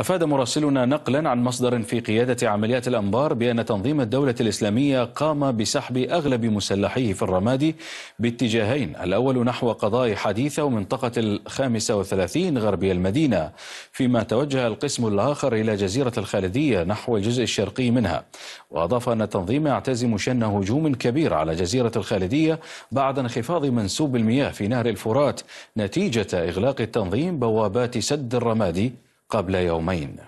أفاد مراسلنا نقلا عن مصدر في قيادة عمليات الأنبار بأن تنظيم الدولة الإسلامية قام بسحب أغلب مسلحيه في الرمادي باتجاهين الأول نحو قضاء حديثة ومنطقة الخامسة وثلاثين غربي المدينة فيما توجه القسم الآخر إلى جزيرة الخالدية نحو الجزء الشرقي منها وأضاف أن التنظيم يعتزم شن هجوم كبير على جزيرة الخالدية بعد انخفاض منسوب المياه في نهر الفرات نتيجة إغلاق التنظيم بوابات سد الرمادي قبل يومين